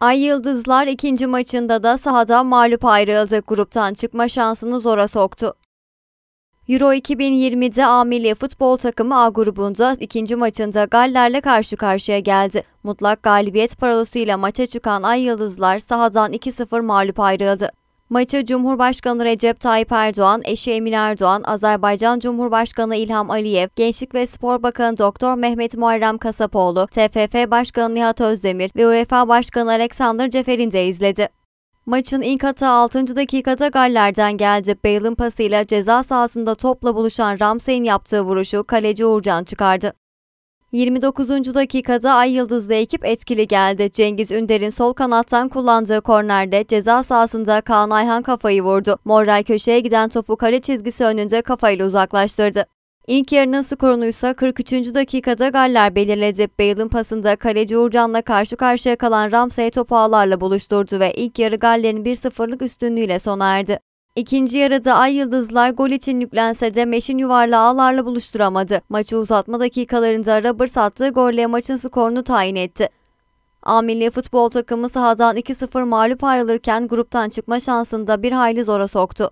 Ay Yıldızlar ikinci maçında da sahada mağlup ayrıldı. Gruptan çıkma şansını zora soktu. Euro 2020'de Amelia futbol takımı A grubunda ikinci maçında Galler'le karşı karşıya geldi. Mutlak galibiyet parolosuyla maça çıkan Ay Yıldızlar sahadan 2-0 mağlup ayrıldı. Maçı Cumhurbaşkanı Recep Tayyip Erdoğan, eşi Emine Erdoğan, Azerbaycan Cumhurbaşkanı İlham Aliyev, Gençlik ve Spor Bakanı Doktor Mehmet Muharrem Kasapoğlu, TFF Başkanı Nihat Özdemir ve UEFA Başkanı Alexander Ceferin de izledi. Maçın ilk hata 6. dakikada Galler'den geldi. Bale'ın pasıyla ceza sahasında topla buluşan Ramsey'in yaptığı vuruşu kaleci Uğurcan çıkardı. 29. dakikada Ay Yıldızlı ekip etkili geldi. Cengiz Ünder'in sol kanattan kullandığı kornerde ceza sahasında Kaan Ayhan kafayı vurdu. Moray köşeye giden topu kale çizgisi önünde kafayla uzaklaştırdı. İlk yarının skorunu ise 43. dakikada Galler belirledi. Bale'ın pasında kaleci Uğurcan'la karşı karşıya kalan Ramsey topu ağlarla buluşturdu ve ilk yarı Galler'in 1-0'lık üstünlüğüyle sona erdi. İkinci yarıda Ay Yıldızlar gol için yüklense de Meş'in yuvarlağı ağlarla buluşturamadı. Maçı uzatma dakikalarında Roberts attığı golle maçın skorunu tayin etti. A futbol takımı sahadan 2-0 mağlup ayrılırken gruptan çıkma şansında bir hayli zora soktu.